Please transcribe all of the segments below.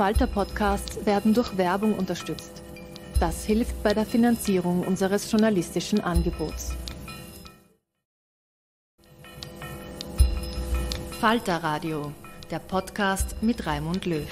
Falter Podcasts werden durch Werbung unterstützt. Das hilft bei der Finanzierung unseres journalistischen Angebots. Falter Radio, der Podcast mit Raimund Löw.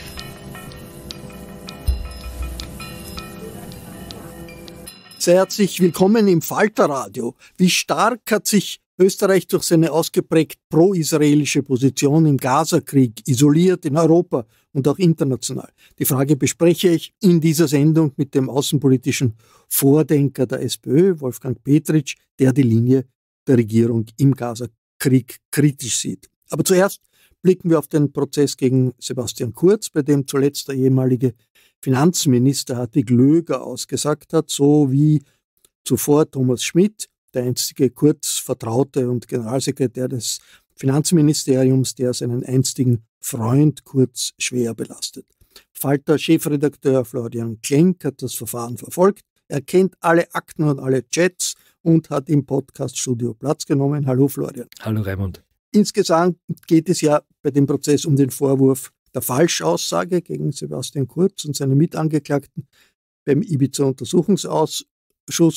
Sehr herzlich willkommen im Falter Radio. Wie stark hat sich Österreich durch seine ausgeprägt pro-israelische Position im Gazakrieg isoliert in Europa und auch international. Die Frage bespreche ich in dieser Sendung mit dem außenpolitischen Vordenker der SPÖ, Wolfgang Petritsch, der die Linie der Regierung im Gaza-Krieg kritisch sieht. Aber zuerst blicken wir auf den Prozess gegen Sebastian Kurz, bei dem zuletzt der ehemalige Finanzminister Hartig Löger ausgesagt hat, so wie zuvor Thomas Schmidt, der einstige Kurz Vertraute und Generalsekretär des Finanzministeriums, der seinen einstigen Freund Kurz schwer belastet. Falter-Chefredakteur Florian Klenk hat das Verfahren verfolgt. Er kennt alle Akten und alle Chats und hat im Podcast-Studio Platz genommen. Hallo Florian. Hallo Raimund. Insgesamt geht es ja bei dem Prozess um den Vorwurf der Falschaussage gegen Sebastian Kurz und seine Mitangeklagten beim Ibiza-Untersuchungsausschuss,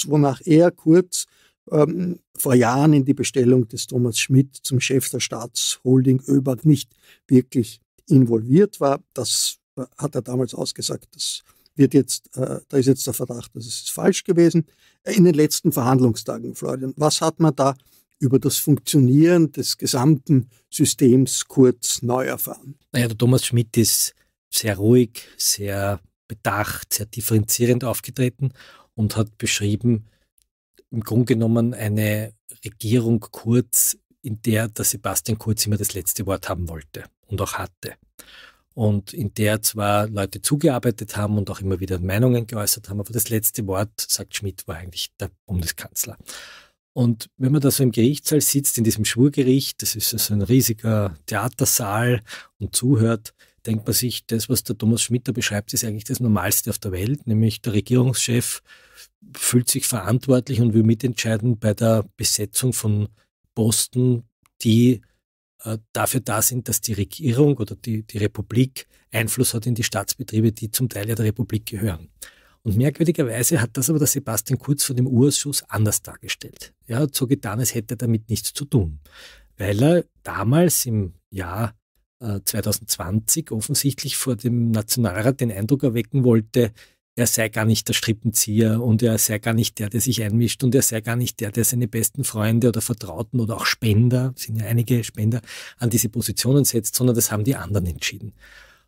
wonach er Kurz ähm, vor Jahren in die Bestellung des Thomas Schmidt zum Chef der Staatsholding Öberg nicht wirklich involviert war. Das äh, hat er damals ausgesagt. Das wird jetzt, äh, da ist jetzt der Verdacht, dass es falsch gewesen. Äh, in den letzten Verhandlungstagen, Florian, was hat man da über das Funktionieren des gesamten Systems kurz neu erfahren? Naja, der Thomas Schmidt ist sehr ruhig, sehr bedacht, sehr differenzierend aufgetreten und hat beschrieben, im Grunde genommen eine Regierung Kurz, in der der Sebastian Kurz immer das letzte Wort haben wollte und auch hatte. Und in der zwar Leute zugearbeitet haben und auch immer wieder Meinungen geäußert haben, aber das letzte Wort, sagt Schmidt, war eigentlich der Bundeskanzler. Und wenn man da so im Gerichtssaal sitzt, in diesem Schwurgericht, das ist so also ein riesiger Theatersaal und zuhört, denkt man sich, das, was der Thomas Schmidt da beschreibt, ist eigentlich das Normalste auf der Welt, nämlich der Regierungschef fühlt sich verantwortlich und will mitentscheiden bei der Besetzung von Posten, die äh, dafür da sind, dass die Regierung oder die, die Republik Einfluss hat in die Staatsbetriebe, die zum Teil ja der Republik gehören. Und merkwürdigerweise hat das aber der Sebastian Kurz von dem Urschuss anders dargestellt. Er hat so getan, als hätte er damit nichts zu tun, weil er damals im Jahr 2020 äh, offensichtlich vor dem Nationalrat den Eindruck erwecken wollte, er sei gar nicht der Strippenzieher und er sei gar nicht der, der sich einmischt und er sei gar nicht der, der seine besten Freunde oder Vertrauten oder auch Spender, sind ja einige Spender, an diese Positionen setzt, sondern das haben die anderen entschieden.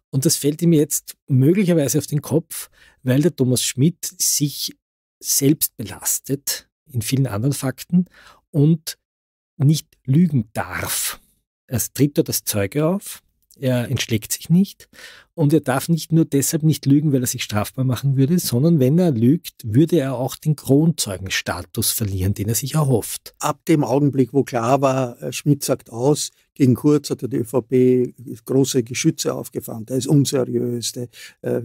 Und das fällt ihm jetzt möglicherweise auf den Kopf, weil der Thomas Schmidt sich selbst belastet in vielen anderen Fakten und nicht lügen darf. Er tritt da das Zeuge auf er entschlägt sich nicht und er darf nicht nur deshalb nicht lügen, weil er sich strafbar machen würde, sondern wenn er lügt, würde er auch den Kronzeugenstatus verlieren, den er sich erhofft. Ab dem Augenblick, wo klar war, äh, Schmidt sagt aus, gegen Kurz hat die ÖVP große Geschütze aufgefahren, der ist unseriös, der äh,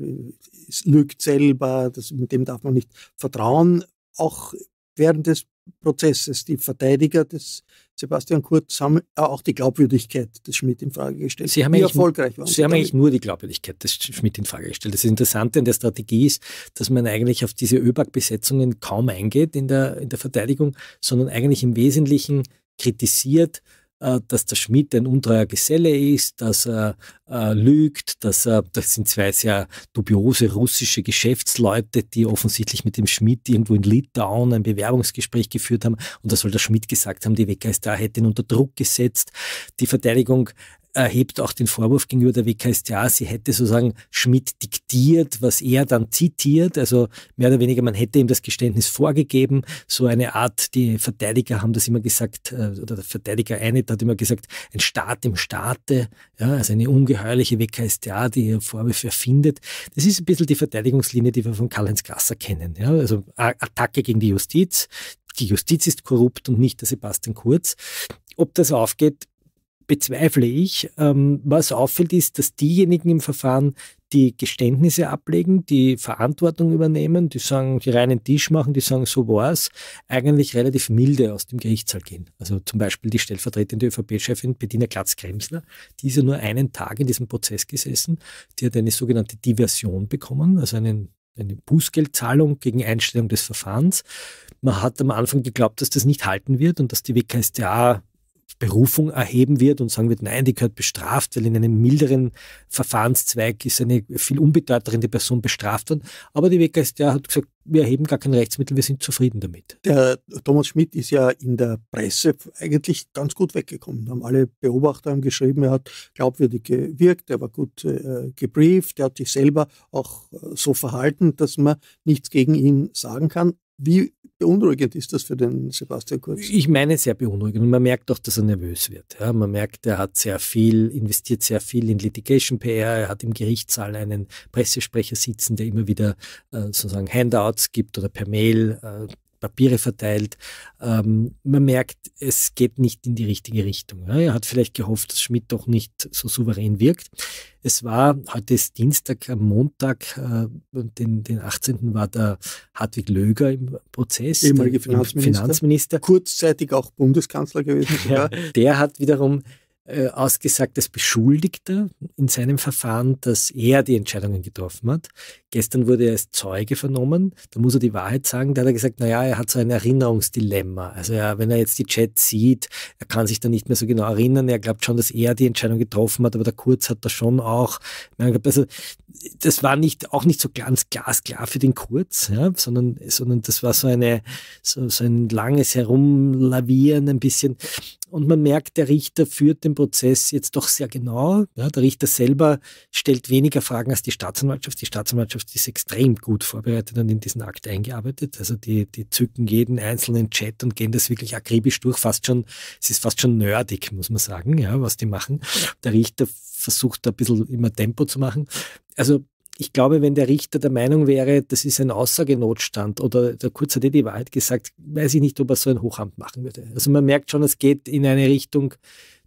lügt selber, das, mit dem darf man nicht vertrauen. Auch während des Prozesses. Die Verteidiger des Sebastian Kurz haben auch die Glaubwürdigkeit des Schmidt in Frage gestellt. Sie haben wie erfolgreich waren. Sie haben eigentlich nur die Glaubwürdigkeit des Schmidt in Frage gestellt. Das Interessante an der Strategie ist, dass man eigentlich auf diese ÖBAG-Besetzungen kaum eingeht in der, in der Verteidigung, sondern eigentlich im Wesentlichen kritisiert, äh, dass der Schmidt ein untreuer Geselle ist, dass er äh, lügt, dass er, das sind zwei sehr dubiose russische Geschäftsleute, die offensichtlich mit dem Schmidt irgendwo in Litauen ein Bewerbungsgespräch geführt haben. Und da soll der Schmidt gesagt haben, die Wecker ist da, hätte ihn unter Druck gesetzt. Die Verteidigung erhebt auch den Vorwurf gegenüber der WKStA, sie hätte sozusagen Schmidt diktiert, was er dann zitiert. Also mehr oder weniger, man hätte ihm das Geständnis vorgegeben. So eine Art, die Verteidiger haben das immer gesagt, äh, oder der Verteidiger Einheit hat immer gesagt, ein Staat im Staate, ja, also eine ungeheuerliche WKStA, die ihr Vorwürfe erfindet. Das ist ein bisschen die Verteidigungslinie, die wir von Karl-Heinz Grasser kennen. Ja? Also Attacke gegen die Justiz. Die Justiz ist korrupt und nicht der Sebastian Kurz. Ob das aufgeht, bezweifle ich. Ähm, was auffällt, ist, dass diejenigen im Verfahren, die Geständnisse ablegen, die Verantwortung übernehmen, die sagen, die reinen Tisch machen, die sagen, so war es, eigentlich relativ milde aus dem Gerichtssaal gehen. Also zum Beispiel die stellvertretende ÖVP-Chefin Bettina Glatz-Kremsler, die ist ja nur einen Tag in diesem Prozess gesessen, die hat eine sogenannte Diversion bekommen, also einen eine Bußgeldzahlung gegen Einstellung des Verfahrens. Man hat am Anfang geglaubt, dass das nicht halten wird und dass die WKStA Berufung erheben wird und sagen wird, nein, die gehört bestraft, weil in einem milderen Verfahrenszweig ist eine viel unbedeutende Person bestraft worden. Aber die WKStA hat gesagt, wir erheben gar kein Rechtsmittel, wir sind zufrieden damit. Der Thomas Schmidt ist ja in der Presse eigentlich ganz gut weggekommen. Haben alle Beobachter haben geschrieben, er hat glaubwürdig gewirkt, er war gut äh, gebrieft, er hat sich selber auch äh, so verhalten, dass man nichts gegen ihn sagen kann. Wie Beunruhigend ist das für den Sebastian Kurz? Ich meine sehr beunruhigend. man merkt auch, dass er nervös wird. Ja, man merkt, er hat sehr viel, investiert sehr viel in Litigation PR. Er hat im Gerichtssaal einen Pressesprecher sitzen, der immer wieder äh, sozusagen Handouts gibt oder per Mail äh, Papiere verteilt. Ähm, man merkt, es geht nicht in die richtige Richtung. Ja, er hat vielleicht gehofft, dass Schmidt doch nicht so souverän wirkt. Es war, heute ist Dienstag, am Montag, äh, den, den 18. war der Hartwig Löger im Prozess. Ehemaliger Finanzminister. Finanzminister. Kurzzeitig auch Bundeskanzler gewesen. Ja, der hat wiederum äh, ausgesagt als Beschuldigter in seinem Verfahren, dass er die Entscheidungen getroffen hat. Gestern wurde er als Zeuge vernommen. Da muss er die Wahrheit sagen. Da hat er gesagt, naja, er hat so ein Erinnerungsdilemma. Also ja, wenn er jetzt die Chats sieht, er kann sich da nicht mehr so genau erinnern. Er glaubt schon, dass er die Entscheidung getroffen hat, aber der Kurz hat da schon auch. Also, das war nicht, auch nicht so ganz glasklar für den Kurz, ja, sondern, sondern das war so, eine, so, so ein langes Herumlavieren ein bisschen. Und man merkt, der Richter führt den Prozess jetzt doch sehr genau. Ja, der Richter selber stellt weniger Fragen als die Staatsanwaltschaft. Die Staatsanwaltschaft ist extrem gut vorbereitet und in diesen Akt eingearbeitet. Also die, die zücken jeden einzelnen Chat und gehen das wirklich akribisch durch. Fast schon, es ist fast schon nerdig, muss man sagen, ja, was die machen. Der Richter versucht da ein bisschen immer Tempo zu machen. Also ich glaube, wenn der Richter der Meinung wäre, das ist ein Aussagenotstand oder der Kurz hat eh die Wahrheit gesagt, weiß ich nicht, ob er so ein Hochamt machen würde. Also man merkt schon, es geht in eine Richtung,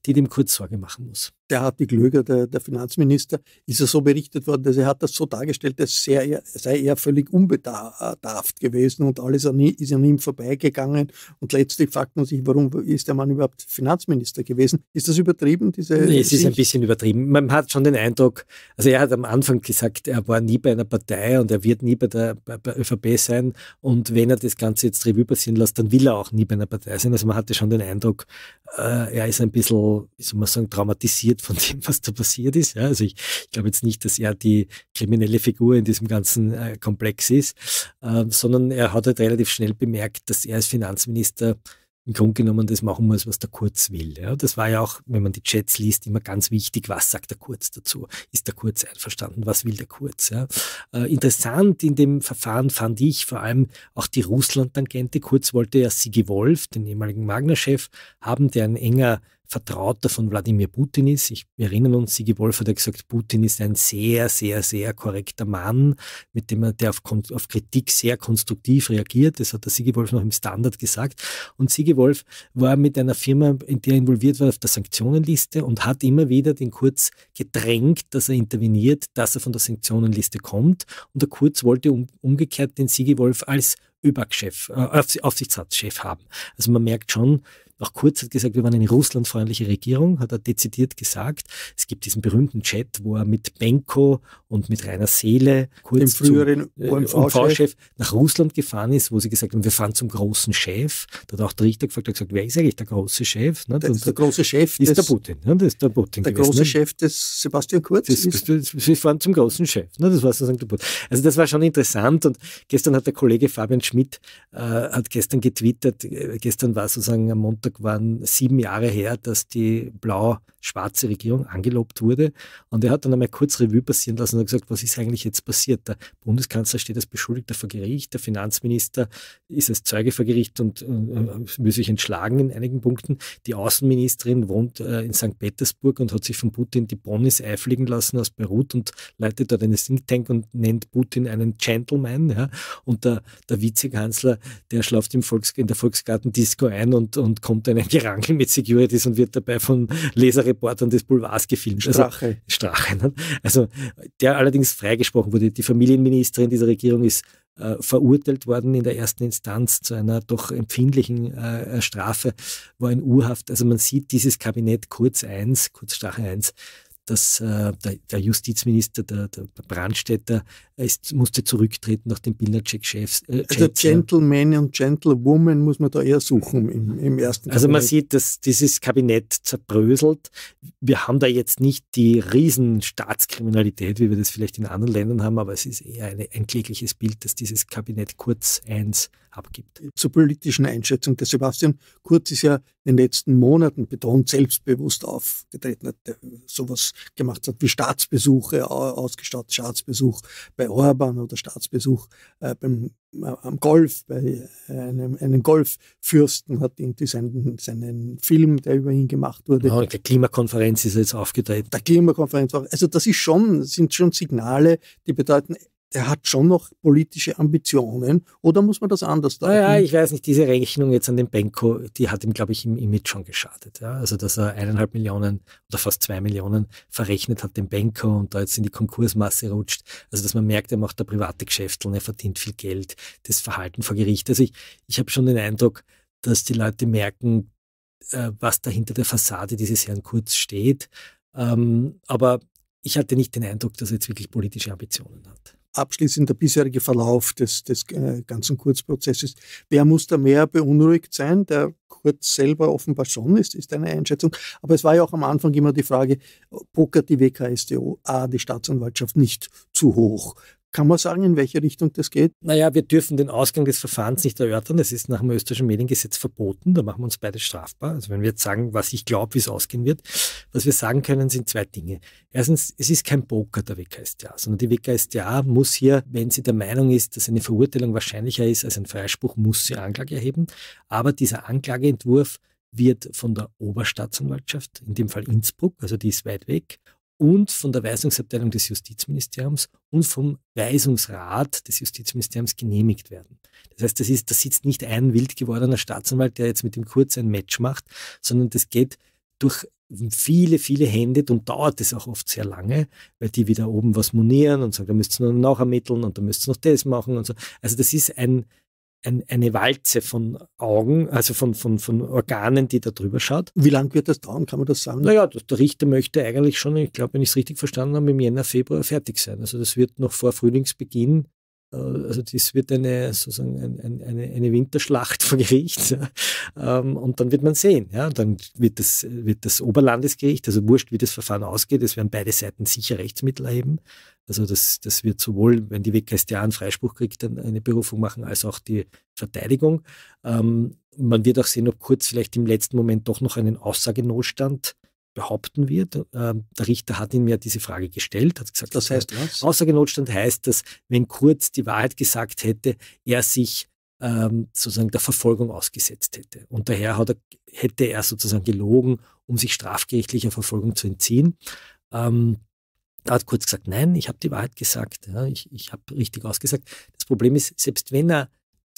die dem Kurz Sorge machen muss der Hartwig Löger, der, der, Finanzminister, ist er so berichtet worden, dass er hat das so dargestellt, dass er sei er völlig unbedarft gewesen und alles an, ist an ihm vorbeigegangen. Und letztlich fragt man sich, warum ist der Mann überhaupt Finanzminister gewesen? Ist das übertrieben? Diese nee, es ist ein bisschen übertrieben. Man hat schon den Eindruck, also er hat am Anfang gesagt, er war nie bei einer Partei und er wird nie bei der, bei der ÖVP sein. Und wenn er das Ganze jetzt Revue passieren lässt, dann will er auch nie bei einer Partei sein. Also man hatte schon den Eindruck, äh, er ist ein bisschen, wie soll man sagen, traumatisiert von dem, was da passiert ist. Ja, also ich, ich glaube jetzt nicht, dass er die kriminelle Figur in diesem ganzen äh, Komplex ist, äh, sondern er hat halt relativ schnell bemerkt, dass er als Finanzminister im Grunde genommen das machen muss, was der Kurz will. Ja. Das war ja auch, wenn man die Chats liest, immer ganz wichtig, was sagt der Kurz dazu? Ist der Kurz einverstanden? Was will der Kurz? Ja. Äh, interessant in dem Verfahren fand ich vor allem auch die Russland-Tangente. Kurz wollte ja Sigi Wolf, den ehemaligen magna chef haben, der ein enger Vertrauter von Wladimir Putin ist. Ich, erinnere uns, Sigi Wolf hat ja gesagt, Putin ist ein sehr, sehr, sehr korrekter Mann, mit dem er, der auf, auf Kritik sehr konstruktiv reagiert. Das hat der Sigi Wolf noch im Standard gesagt. Und Sigi Wolf war mit einer Firma, in der er involviert war, auf der Sanktionenliste und hat immer wieder den Kurz gedrängt, dass er interveniert, dass er von der Sanktionenliste kommt. Und der Kurz wollte um, umgekehrt den Sigi Wolf als ÖBAG-Chef, äh, Aufsichtsratschef haben. Also man merkt schon, auch Kurz hat gesagt, wir waren eine russlandfreundliche Regierung, hat er dezidiert gesagt. Es gibt diesen berühmten Chat, wo er mit Benko und mit Rainer Seele, Kurz dem früheren OMV-Chef, äh, nach Russland gefahren ist, wo sie gesagt haben, wir fahren zum großen Chef. Da hat auch der Richter gefragt, hat gesagt, wer ist eigentlich der große Chef? Ne, das ist der große Chef. Ist der Putin. Ne, das ist der Putin der große ne? Chef des Sebastian Kurz. Das, sie fahren zum großen Chef. Das war sozusagen der Putin. Also das war schon interessant und gestern hat der Kollege Fabian Schmidt, äh, hat gestern getwittert, äh, gestern war sozusagen am Montag Geburtstag waren sieben Jahre her, dass die Blau schwarze Regierung angelobt wurde. Und er hat dann einmal kurz Revue passieren lassen und gesagt, was ist eigentlich jetzt passiert? Der Bundeskanzler steht als Beschuldigter vor Gericht, der Finanzminister ist als Zeuge vor Gericht und äh, äh will sich entschlagen in einigen Punkten. Die Außenministerin wohnt äh, in St. Petersburg und hat sich von Putin die Bonis einfliegen lassen aus Beirut und leitet dort eine Think Tank und nennt Putin einen Gentleman. Ja? Und der, der Vizekanzler, der schlaft im Volks, in der Volksgarten-Disco ein und, und kommt einen Gerangel mit Securities und wird dabei von Leserinnen Reportern des Boulevards gefilmt. Also Strache. Also, Strache. Ne? Also der allerdings freigesprochen wurde. Die Familienministerin dieser Regierung ist äh, verurteilt worden in der ersten Instanz zu einer doch empfindlichen äh, Strafe, war in Urhaft. Also man sieht dieses Kabinett Kurz 1, Kurz Strache 1, dass äh, der, der, Justizminister, der, der Brandstätter, er ist, musste zurücktreten nach dem Bildercheck-Chefs. Äh, also Gentleman und Gentlewoman muss man da eher suchen im, im ersten Kabinett. Also man sieht, dass dieses Kabinett zerbröselt. Wir haben da jetzt nicht die Riesenstaatskriminalität, wie wir das vielleicht in anderen Ländern haben, aber es ist eher eine, ein klägliches Bild, dass dieses Kabinett Kurz eins abgibt. Zur politischen Einschätzung. Der Sebastian Kurz ist ja in den letzten Monaten betont selbstbewusst aufgetreten, hat äh, sowas gemacht hat wie Staatsbesuche, ausgestattet Staatsbesuch bei Orban oder Staatsbesuch äh, beim, äh, am Golf, bei äh, einem, einem Golffürsten hat irgendwie seinen, seinen Film, der über ihn gemacht wurde. Ja, der Klimakonferenz ist jetzt aufgetreten. Der Klimakonferenz Also das ist schon, sind schon Signale, die bedeuten, er hat schon noch politische Ambitionen oder muss man das anders deuten? Naja, ich weiß nicht, diese Rechnung jetzt an den Benko, die hat ihm, glaube ich, im Image schon geschadet. Ja? Also, dass er eineinhalb Millionen oder fast zwei Millionen verrechnet hat den Benko und da jetzt in die Konkursmasse rutscht. Also, dass man merkt, er macht da private Geschäfteln, er verdient viel Geld, das Verhalten vor Gericht. Also, ich, ich habe schon den Eindruck, dass die Leute merken, äh, was dahinter der Fassade dieses Herrn Kurz steht. Ähm, aber ich hatte nicht den Eindruck, dass er jetzt wirklich politische Ambitionen hat abschließend der bisherige Verlauf des, des äh, ganzen Kurzprozesses. Wer muss da mehr beunruhigt sein? Der Kurz selber offenbar schon, ist, ist eine Einschätzung. Aber es war ja auch am Anfang immer die Frage, pokert die WKSDO, A, die Staatsanwaltschaft nicht zu hoch? Kann man sagen, in welche Richtung das geht? Naja, wir dürfen den Ausgang des Verfahrens nicht erörtern. Das ist nach dem österreichischen Mediengesetz verboten. Da machen wir uns beide strafbar. Also wenn wir jetzt sagen, was ich glaube, wie es ausgehen wird, was wir sagen können, sind zwei Dinge. Erstens, es ist kein Poker der WKStA, sondern die WKStA muss hier, wenn sie der Meinung ist, dass eine Verurteilung wahrscheinlicher ist als ein Freispruch, muss sie Anklage erheben. Aber dieser Anklageentwurf wird von der Oberstaatsanwaltschaft, in dem Fall Innsbruck, also die ist weit weg, und von der Weisungsabteilung des Justizministeriums und vom Weisungsrat des Justizministeriums genehmigt werden. Das heißt, das ist, da sitzt nicht ein wild gewordener Staatsanwalt, der jetzt mit dem Kurz ein Match macht, sondern das geht durch viele, viele Hände und dauert es auch oft sehr lange, weil die wieder oben was monieren und sagen, da müsst ihr noch ermitteln und da müsst ihr noch das machen und so. Also das ist ein, ein, eine Walze von Augen, also von, von, von Organen, die da drüber schaut. Wie lange wird das dauern, kann man das sagen? Naja, der Richter möchte eigentlich schon, ich glaube, wenn ich es richtig verstanden habe, im Jänner, Februar fertig sein. Also das wird noch vor Frühlingsbeginn äh, also das wird eine, sozusagen eine, eine, eine Winterschlacht vor Gericht. Ähm, und dann wird man sehen. Ja. Dann wird das, wird das Oberlandesgericht, also wurscht, wie das Verfahren ausgeht, es werden beide Seiten sicher Rechtsmittel erheben. Also das, das wird sowohl, wenn die WKStA einen Freispruch kriegt, dann eine Berufung machen, als auch die Verteidigung. Ähm, man wird auch sehen, ob Kurz vielleicht im letzten Moment doch noch einen Aussagenotstand behaupten wird. Ähm, der Richter hat ihm ja diese Frage gestellt, hat gesagt, das heißt was? Aussagenotstand heißt, dass wenn Kurz die Wahrheit gesagt hätte, er sich ähm, sozusagen der Verfolgung ausgesetzt hätte. Und daher er, hätte er sozusagen gelogen, um sich strafgerichtlicher Verfolgung zu entziehen. Ähm, da hat Kurz gesagt, nein, ich habe die Wahrheit gesagt, ja, ich, ich habe richtig ausgesagt. Das Problem ist, selbst wenn er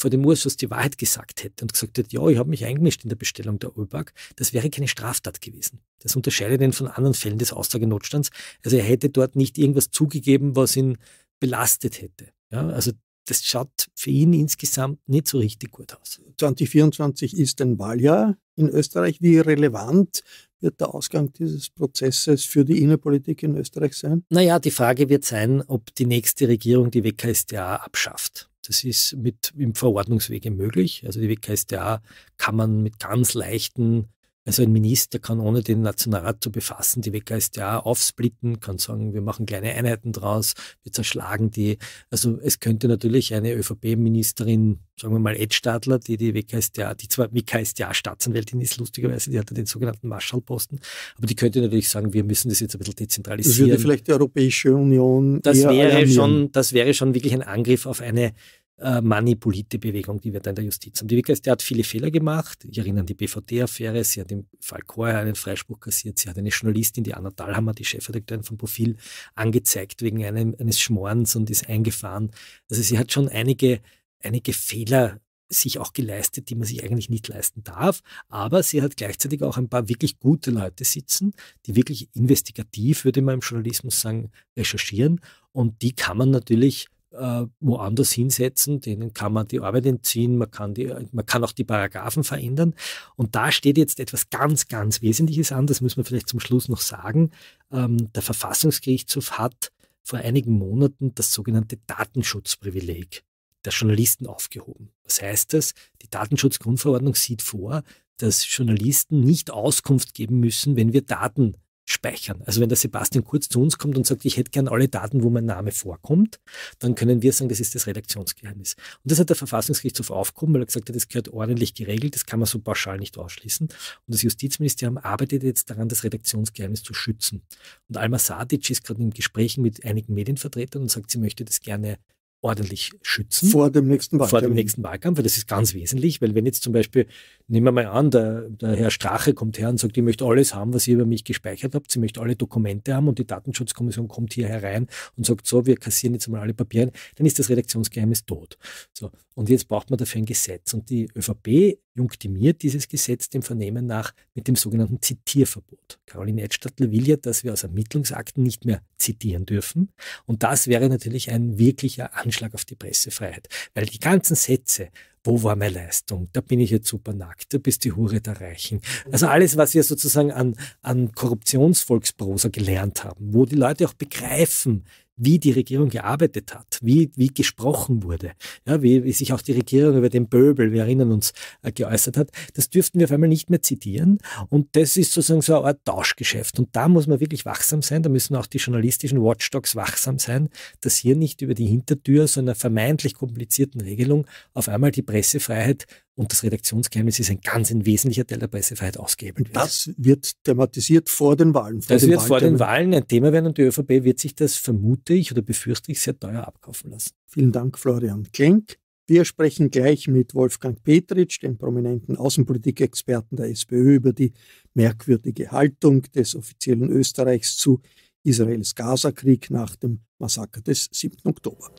vor dem Ursus die Wahrheit gesagt hätte und gesagt hätte, ja, ich habe mich eingemischt in der Bestellung der Ölberg, das wäre keine Straftat gewesen. Das unterscheidet ihn von anderen Fällen des Aussagenotstands. Also er hätte dort nicht irgendwas zugegeben, was ihn belastet hätte. Ja, also das schaut für ihn insgesamt nicht so richtig gut aus. 2024 ist ein Wahljahr in Österreich. Wie relevant wird der Ausgang dieses Prozesses für die Innenpolitik in Österreich sein? Naja, die Frage wird sein, ob die nächste Regierung die WKStA abschafft. Das ist mit, im Verordnungswege möglich. Also die WKStA kann man mit ganz leichten also ein Minister kann ohne den Nationalrat zu befassen die WKStA aufsplitten, kann sagen, wir machen kleine Einheiten draus, wir zerschlagen die. Also es könnte natürlich eine ÖVP-Ministerin, sagen wir mal Ed Stadler, die die WKStA, die zwar WKStA-Staatsanwältin ist, lustigerweise, die hatte den sogenannten Marschallposten, aber die könnte natürlich sagen, wir müssen das jetzt ein bisschen dezentralisieren. Das würde vielleicht die Europäische Union. Das wäre schon, das wäre schon wirklich ein Angriff auf eine äh, manipulierte Bewegung, die wir da in der Justiz haben. Die Wirklichkeit, der hat viele Fehler gemacht. Ich erinnere an die BVD-Affäre. Sie hat im Fall Korher einen Freispruch kassiert. Sie hat eine Journalistin, die Anna Dahlhammer, die Chefredakteurin von Profil, angezeigt wegen einem, eines Schmorens und ist eingefahren. Also sie hat schon einige, einige Fehler sich auch geleistet, die man sich eigentlich nicht leisten darf. Aber sie hat gleichzeitig auch ein paar wirklich gute Leute sitzen, die wirklich investigativ, würde man im Journalismus sagen, recherchieren. Und die kann man natürlich äh, woanders hinsetzen, denen kann man die Arbeit entziehen, man kann, die, man kann auch die Paragraphen verändern. Und da steht jetzt etwas ganz, ganz Wesentliches an, das müssen wir vielleicht zum Schluss noch sagen. Ähm, der Verfassungsgerichtshof hat vor einigen Monaten das sogenannte Datenschutzprivileg der Journalisten aufgehoben. Was heißt das? Die Datenschutzgrundverordnung sieht vor, dass Journalisten nicht Auskunft geben müssen, wenn wir Daten speichern. Also wenn der Sebastian Kurz zu uns kommt und sagt, ich hätte gerne alle Daten, wo mein Name vorkommt, dann können wir sagen, das ist das Redaktionsgeheimnis. Und das hat der Verfassungsgerichtshof aufgehoben, weil er gesagt hat, das gehört ordentlich geregelt, das kann man so pauschal nicht ausschließen. Und das Justizministerium arbeitet jetzt daran, das Redaktionsgeheimnis zu schützen. Und Alma Sadic ist gerade in Gesprächen mit einigen Medienvertretern und sagt, sie möchte das gerne ordentlich schützen. Vor dem nächsten Wahlkampf. Vor dem nächsten Wahlkampf, weil das ist ganz wesentlich, weil wenn jetzt zum Beispiel, nehmen wir mal an, der, der Herr Strache kommt her und sagt, ich möchte alles haben, was ihr über mich gespeichert habt, sie möchte alle Dokumente haben und die Datenschutzkommission kommt hier herein und sagt, so, wir kassieren jetzt mal alle Papiere, dann ist das Redaktionsgeheimnis tot. So, und jetzt braucht man dafür ein Gesetz. Und die ÖVP junktimiert dieses Gesetz dem Vernehmen nach mit dem sogenannten Zitierverbot. Caroline Edstadler will ja, dass wir aus Ermittlungsakten nicht mehr zitieren dürfen. Und das wäre natürlich ein wirklicher Anschlag auf die Pressefreiheit, weil die ganzen Sätze, wo war meine Leistung? Da bin ich jetzt super nackt, da bist die Hure da Reichen. Also alles, was wir sozusagen an, an Korruptionsvolksprosa gelernt haben, wo die Leute auch begreifen, wie die Regierung gearbeitet hat, wie, wie gesprochen wurde, ja, wie, wie sich auch die Regierung über den Böbel, wir erinnern uns, äh, geäußert hat, das dürften wir auf einmal nicht mehr zitieren. Und das ist sozusagen so eine Art Tauschgeschäft. Und da muss man wirklich wachsam sein, da müssen auch die journalistischen Watchdogs wachsam sein, dass hier nicht über die Hintertür so einer vermeintlich komplizierten Regelung auf einmal die Pressefreiheit und das Redaktionsgeheimnis ist ein ganz ein wesentlicher Teil der Pressefreiheit ausgehebelt. Wird. Das wird thematisiert vor den Wahlen. Vor das den wird Wahltermin. vor den Wahlen ein Thema werden und die ÖVP wird sich das, vermute ich oder befürchte ich, sehr teuer abkaufen lassen. Vielen Dank, Florian Klenk. Wir sprechen gleich mit Wolfgang Petritsch, dem prominenten Außenpolitikexperten der SPÖ, über die merkwürdige Haltung des offiziellen Österreichs zu Israels Gaza-Krieg nach dem Massaker des 7. Oktober.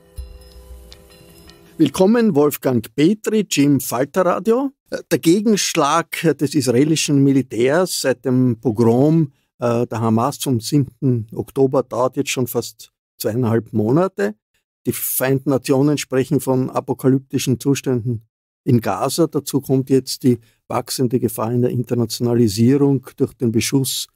Willkommen Wolfgang Petri, Jim Falterradio. Äh, der Gegenschlag des israelischen Militärs seit dem Pogrom äh, der Hamas zum 7. Oktober dauert jetzt schon fast zweieinhalb Monate. Die Vereinten Nationen sprechen von apokalyptischen Zuständen in Gaza. Dazu kommt jetzt die wachsende Gefahr in der Internationalisierung durch den Beschuss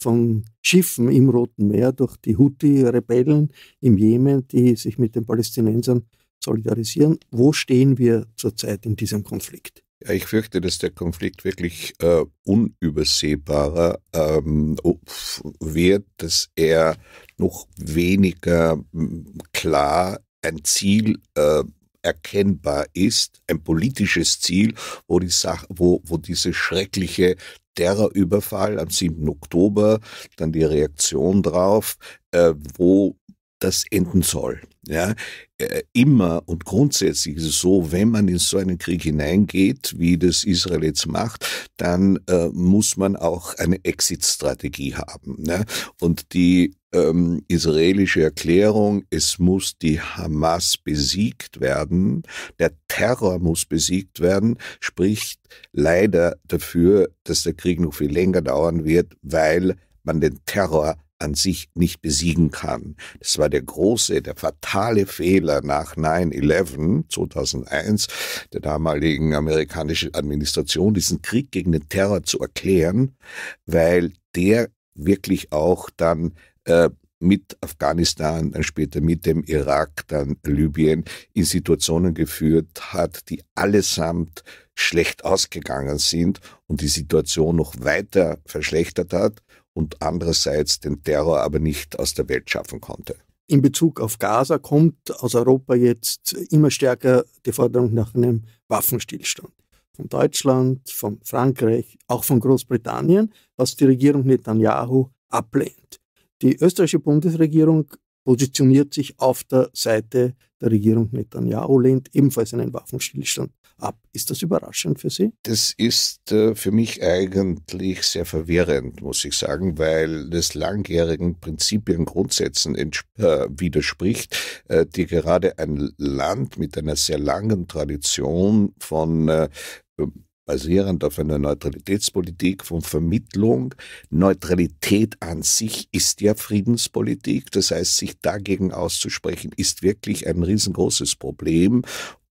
von Schiffen im Roten Meer durch die Houthi-Rebellen im Jemen, die sich mit den Palästinensern solidarisieren. Wo stehen wir zurzeit in diesem Konflikt? Ja, ich fürchte, dass der Konflikt wirklich äh, unübersehbarer ähm, wird, dass er noch weniger klar ein Ziel äh, erkennbar ist, ein politisches Ziel, wo, die Sache, wo, wo diese schreckliche Terrorüberfall am 7. Oktober, dann die Reaktion drauf, äh, wo das enden soll. Ja, äh, immer und grundsätzlich ist es so, wenn man in so einen Krieg hineingeht, wie das Israel jetzt macht, dann äh, muss man auch eine Exit-Strategie haben. Ne? Und die ähm, israelische Erklärung, es muss die Hamas besiegt werden, der Terror muss besiegt werden, spricht leider dafür, dass der Krieg noch viel länger dauern wird, weil man den Terror an sich nicht besiegen kann. Das war der große, der fatale Fehler nach 9-11 2001 der damaligen amerikanischen Administration, diesen Krieg gegen den Terror zu erklären, weil der wirklich auch dann äh, mit Afghanistan, dann später mit dem Irak, dann Libyen in Situationen geführt hat, die allesamt schlecht ausgegangen sind und die Situation noch weiter verschlechtert hat und andererseits den Terror aber nicht aus der Welt schaffen konnte. In Bezug auf Gaza kommt aus Europa jetzt immer stärker die Forderung nach einem Waffenstillstand. Von Deutschland, von Frankreich, auch von Großbritannien, was die Regierung Netanyahu ablehnt. Die österreichische Bundesregierung positioniert sich auf der Seite der Regierung Netanyahu, lehnt ebenfalls einen Waffenstillstand ab. Ist das überraschend für Sie? Das ist äh, für mich eigentlich sehr verwirrend, muss ich sagen, weil das langjährigen Prinzipien, Grundsätzen äh, widerspricht, äh, die gerade ein Land mit einer sehr langen Tradition von basierend auf einer Neutralitätspolitik von Vermittlung. Neutralität an sich ist ja Friedenspolitik. Das heißt, sich dagegen auszusprechen, ist wirklich ein riesengroßes Problem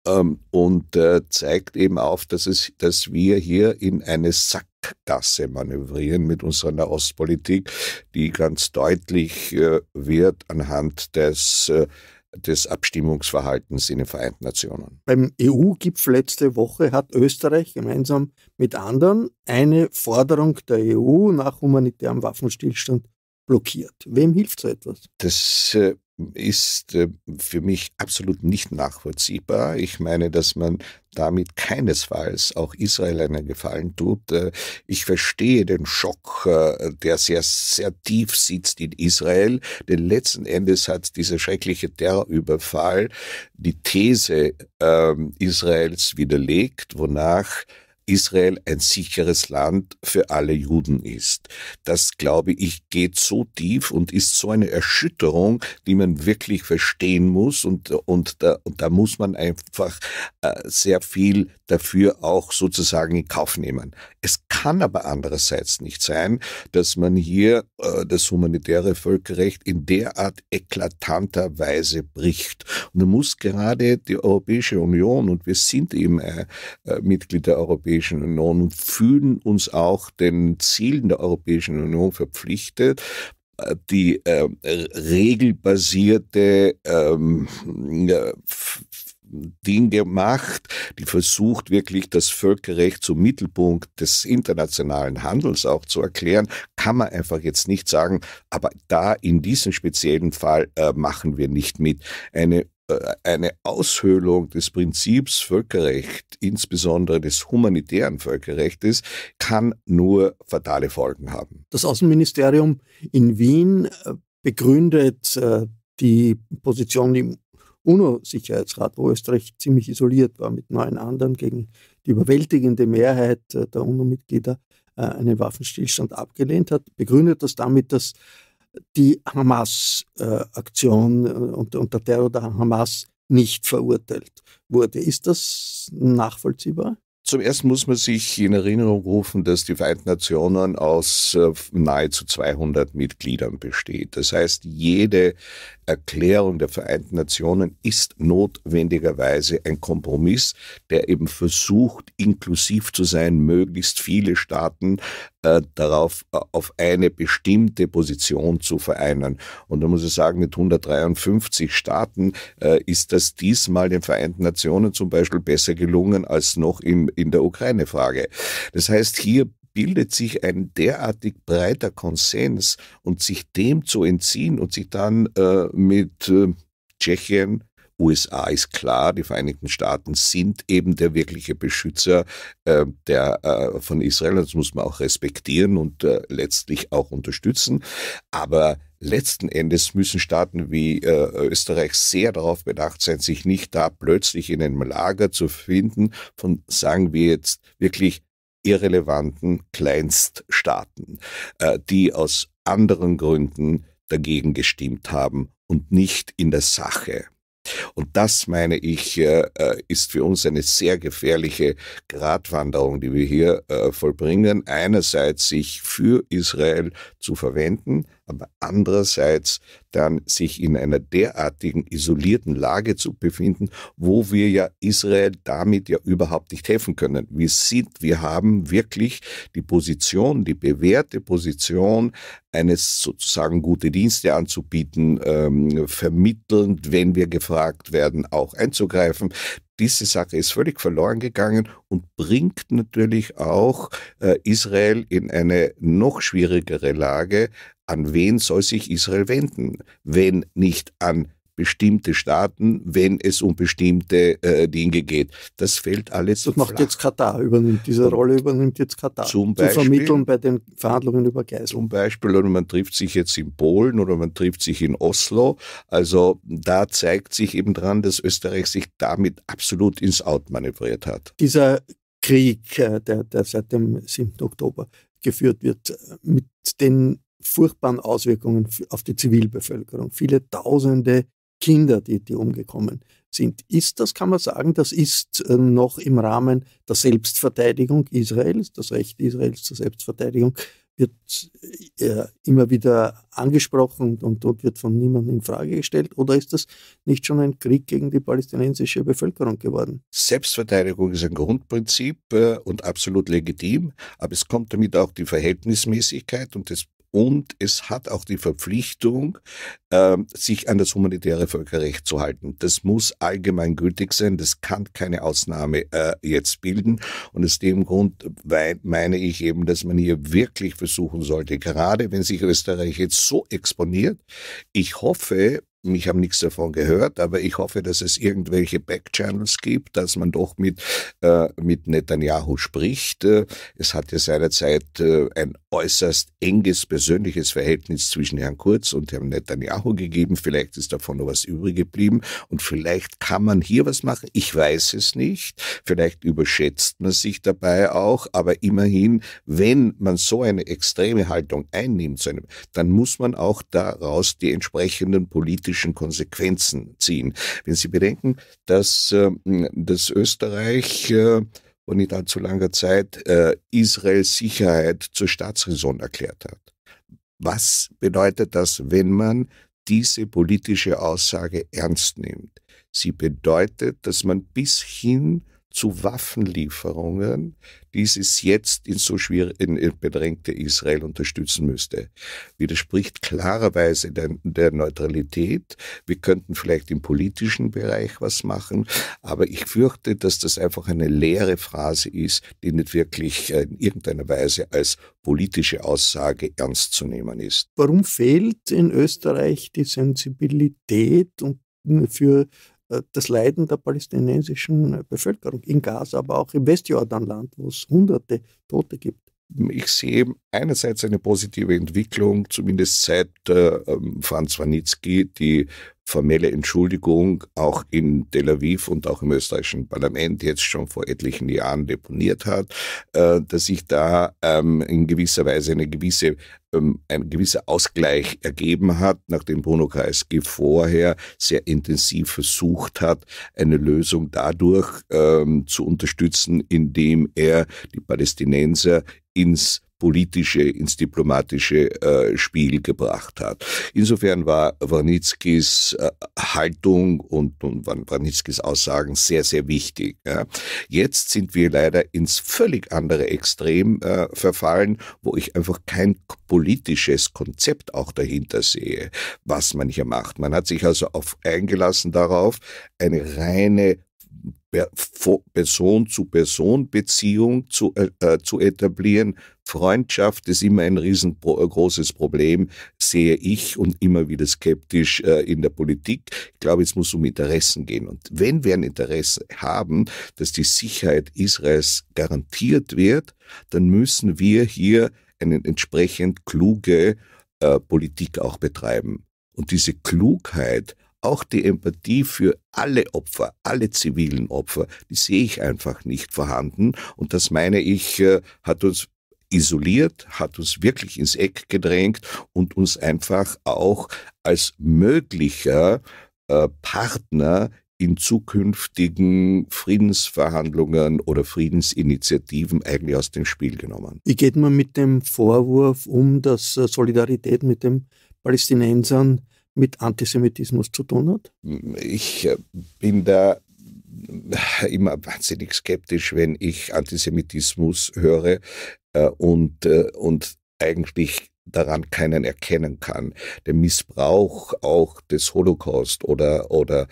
ähm, und äh, zeigt eben auf, dass, es, dass wir hier in eine Sackgasse manövrieren mit unserer Nahostpolitik, die ganz deutlich äh, wird anhand des äh, des Abstimmungsverhaltens in den Vereinten Nationen. Beim EU-Gipfel letzte Woche hat Österreich gemeinsam mit anderen eine Forderung der EU nach humanitärem Waffenstillstand blockiert. Wem hilft so etwas? Das äh, ist äh, für mich absolut nicht nachvollziehbar. Ich meine, dass man damit keinesfalls auch Israel einen Gefallen tut. Äh, ich verstehe den Schock, äh, der sehr, sehr tief sitzt in Israel, denn letzten Endes hat dieser schreckliche Terrorüberfall die These ähm, Israels widerlegt, wonach Israel ein sicheres Land für alle Juden ist. Das, glaube ich, geht so tief und ist so eine Erschütterung, die man wirklich verstehen muss und, und, da, und da muss man einfach äh, sehr viel dafür auch sozusagen in Kauf nehmen. Es kann aber andererseits nicht sein, dass man hier äh, das humanitäre Völkerrecht in derart eklatanter Weise bricht. Und da muss gerade die Europäische Union, und wir sind eben äh, äh, Mitglied der Europäischen Union und fühlen uns auch den Zielen der Europäischen Union verpflichtet, äh, die äh, regelbasierte ähm, Ding gemacht, die versucht wirklich das Völkerrecht zum Mittelpunkt des internationalen Handels auch zu erklären, kann man einfach jetzt nicht sagen, aber da in diesem speziellen Fall äh, machen wir nicht mit. Eine äh, eine Aushöhlung des Prinzips Völkerrecht, insbesondere des humanitären Völkerrechts, kann nur fatale Folgen haben. Das Außenministerium in Wien äh, begründet äh, die Position im UNO-Sicherheitsrat, wo Österreich ziemlich isoliert war mit neun anderen gegen die überwältigende Mehrheit äh, der UNO-Mitglieder äh, einen Waffenstillstand abgelehnt hat, begründet das damit, dass die Hamas-Aktion äh, und, der Terror der Hamas nicht verurteilt wurde. Ist das nachvollziehbar? Zum ersten muss man sich in Erinnerung rufen, dass die Vereinten Nationen aus äh, nahezu 200 Mitgliedern besteht. Das heißt, jede Erklärung der Vereinten Nationen ist notwendigerweise ein Kompromiss, der eben versucht, inklusiv zu sein, möglichst viele Staaten äh, darauf, äh, auf eine bestimmte Position zu vereinen. Und da muss ich sagen, mit 153 Staaten äh, ist das diesmal den Vereinten Nationen zum Beispiel besser gelungen als noch in, in der Ukraine-Frage. Das heißt, hier bildet sich ein derartig breiter Konsens und sich dem zu entziehen und sich dann äh, mit äh, Tschechien, USA ist klar, die Vereinigten Staaten sind eben der wirkliche Beschützer äh, der, äh, von Israel. Das muss man auch respektieren und äh, letztlich auch unterstützen. Aber letzten Endes müssen Staaten wie äh, Österreich sehr darauf bedacht sein, sich nicht da plötzlich in einem Lager zu finden von, sagen wir jetzt, wirklich irrelevanten Kleinststaaten, äh, die aus anderen Gründen dagegen gestimmt haben und nicht in der Sache. Und das, meine ich, äh, äh, ist für uns eine sehr gefährliche Gratwanderung, die wir hier äh, vollbringen. Einerseits sich für Israel zu verwenden, aber andererseits dann sich in einer derartigen isolierten Lage zu befinden, wo wir ja Israel damit ja überhaupt nicht helfen können. Wir sind, wir haben wirklich die Position, die bewährte Position eines sozusagen gute Dienste anzubieten, ähm, vermittelnd, wenn wir gefragt werden, auch einzugreifen. Diese Sache ist völlig verloren gegangen und bringt natürlich auch äh, Israel in eine noch schwierigere Lage. An wen soll sich Israel wenden, wenn nicht an bestimmte Staaten, wenn es um bestimmte äh, Dinge geht. Das fällt alles Das macht flach. jetzt Katar, übernimmt diese Rolle übernimmt jetzt Katar. Zum Beispiel, zu vermitteln bei den Verhandlungen über Geiseln. Zum Beispiel, oder man trifft sich jetzt in Polen oder man trifft sich in Oslo. Also da zeigt sich eben dran, dass Österreich sich damit absolut ins Out manövriert hat. Dieser Krieg, äh, der, der seit dem 7. Oktober geführt wird, äh, mit den furchtbaren Auswirkungen auf die Zivilbevölkerung. Viele Tausende Kinder, die, die umgekommen sind. Ist das, kann man sagen, das ist ähm, noch im Rahmen der Selbstverteidigung Israels, das Recht Israels zur Selbstverteidigung wird äh, immer wieder angesprochen und, dort wird von niemandem in Frage gestellt? Oder ist das nicht schon ein Krieg gegen die palästinensische Bevölkerung geworden? Selbstverteidigung ist ein Grundprinzip äh, und absolut legitim, aber es kommt damit auch die Verhältnismäßigkeit und das und es hat auch die Verpflichtung, ähm, sich an das humanitäre Völkerrecht zu halten. Das muss allgemein gültig sein, das kann keine Ausnahme äh, jetzt bilden. Und aus dem Grund meine ich eben, dass man hier wirklich versuchen sollte, gerade wenn sich Österreich jetzt so exponiert, ich hoffe, ich habe nichts davon gehört, aber ich hoffe, dass es irgendwelche Backchannels gibt, dass man doch mit, äh, mit Netanyahu spricht. Äh, es hat ja seinerzeit äh, ein äußerst enges persönliches Verhältnis zwischen Herrn Kurz und Herrn Netanyahu gegeben. Vielleicht ist davon noch was übrig geblieben und vielleicht kann man hier was machen. Ich weiß es nicht. Vielleicht überschätzt man sich dabei auch, aber immerhin, wenn man so eine extreme Haltung einnimmt, dann muss man auch daraus die entsprechenden politischen politischen Konsequenzen ziehen. Wenn Sie bedenken, dass, ähm, dass Österreich äh, vor nicht allzu langer Zeit äh, Israels Sicherheit zur Staatsräson erklärt hat. Was bedeutet das, wenn man diese politische Aussage ernst nimmt? Sie bedeutet, dass man bis hin zu Waffenlieferungen, dieses jetzt in so schwierig, in, in bedrängte Israel unterstützen müsste. Widerspricht klarerweise der, der Neutralität. Wir könnten vielleicht im politischen Bereich was machen, aber ich fürchte, dass das einfach eine leere Phrase ist, die nicht wirklich äh, in irgendeiner Weise als politische Aussage ernst zu nehmen ist. Warum fehlt in Österreich die Sensibilität und für äh, das Leiden der palästinensischen äh, Bevölkerung in Gaza, aber auch im Westjordanland, wo es hunderte Tote gibt ich sehe einerseits eine positive Entwicklung, zumindest seit äh, ähm, Franz Swanitzki die formelle Entschuldigung auch in Tel Aviv und auch im österreichischen Parlament jetzt schon vor etlichen Jahren deponiert hat, äh, dass sich da ähm, in gewisser Weise eine gewisse, ähm, ein gewisser Ausgleich ergeben hat, nachdem Bruno Kreisky vorher sehr intensiv versucht hat, eine Lösung dadurch ähm, zu unterstützen, indem er die Palästinenser ins politische, ins diplomatische äh, Spiel gebracht hat. Insofern war Warnitzkis äh, Haltung und, und Warnitzkis Aussagen sehr, sehr wichtig. Ja. Jetzt sind wir leider ins völlig andere Extrem äh, verfallen, wo ich einfach kein politisches Konzept auch dahinter sehe, was man hier macht. Man hat sich also auf, eingelassen darauf, eine reine Person-zu-Person-Beziehung zu, äh, äh, zu etablieren. Freundschaft ist immer ein riesengroßes äh, Problem, sehe ich und immer wieder skeptisch äh, in der Politik. Ich glaube, es muss um Interessen gehen. Und wenn wir ein Interesse haben, dass die Sicherheit Israels garantiert wird, dann müssen wir hier eine entsprechend kluge äh, Politik auch betreiben. Und diese Klugheit auch die Empathie für alle Opfer, alle zivilen Opfer, die sehe ich einfach nicht vorhanden. Und das meine ich, äh, hat uns isoliert, hat uns wirklich ins Eck gedrängt und uns einfach auch als möglicher äh, Partner in zukünftigen Friedensverhandlungen oder Friedensinitiativen eigentlich aus dem Spiel genommen. Wie geht man mit dem Vorwurf um, dass äh, Solidarität mit den Palästinensern mit Antisemitismus zu tun hat? Ich äh, bin da immer wahnsinnig skeptisch, wenn ich Antisemitismus höre äh, und, äh, und eigentlich daran keinen erkennen kann. Der Missbrauch auch des Holocaust oder, oder,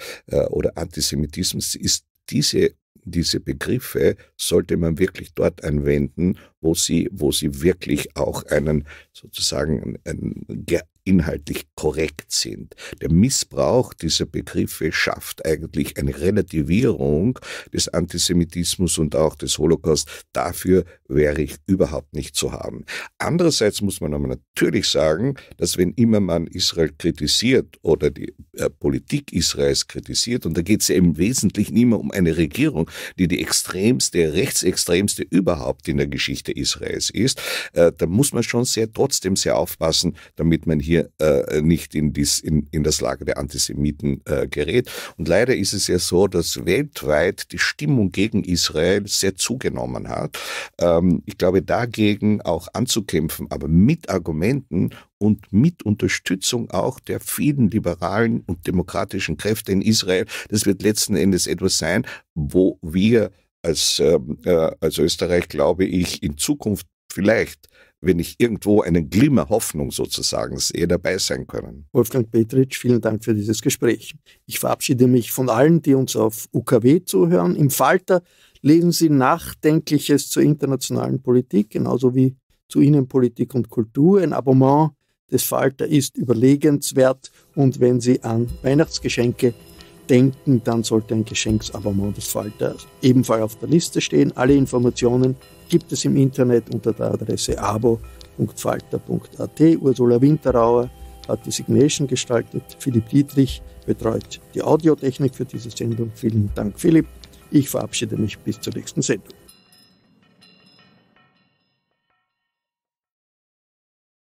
oder Antisemitismus ist diese diese Begriffe sollte man wirklich dort anwenden, wo sie, wo sie wirklich auch einen sozusagen einen inhaltlich korrekt sind. Der Missbrauch dieser Begriffe schafft eigentlich eine Relativierung des Antisemitismus und auch des Holocaust. Dafür wäre ich überhaupt nicht zu haben. Andererseits muss man aber natürlich sagen, dass wenn immer man Israel kritisiert oder die äh, Politik Israels kritisiert, und da geht es ja im Wesentlichen immer um eine Regierung, die die extremste, rechtsextremste überhaupt in der Geschichte Israels ist, äh, da muss man schon sehr trotzdem sehr aufpassen, damit man hier hier äh, nicht in, dies, in, in das Lager der Antisemiten äh, gerät. Und leider ist es ja so, dass weltweit die Stimmung gegen Israel sehr zugenommen hat. Ähm, ich glaube, dagegen auch anzukämpfen, aber mit Argumenten und mit Unterstützung auch der vielen liberalen und demokratischen Kräfte in Israel, das wird letzten Endes etwas sein, wo wir als, ähm, äh, als Österreich, glaube ich, in Zukunft vielleicht wenn ich irgendwo einen Glimmer Hoffnung sozusagen sehe, dabei sein können. Wolfgang Petritsch, vielen Dank für dieses Gespräch. Ich verabschiede mich von allen, die uns auf UKW zuhören. Im Falter lesen Sie Nachdenkliches zur internationalen Politik, genauso wie zu Innenpolitik und Kultur. Ein Abonnement des Falter ist überlegenswert und wenn Sie an Weihnachtsgeschenke denken, dann sollte ein Geschenksabonnement des Falters ebenfalls auf der Liste stehen. Alle Informationen gibt es im Internet unter der Adresse abo.falter.at. Ursula Winterauer hat die Signation gestaltet. Philipp Dietrich betreut die Audiotechnik für diese Sendung. Vielen Dank, Philipp. Ich verabschiede mich bis zur nächsten Sendung.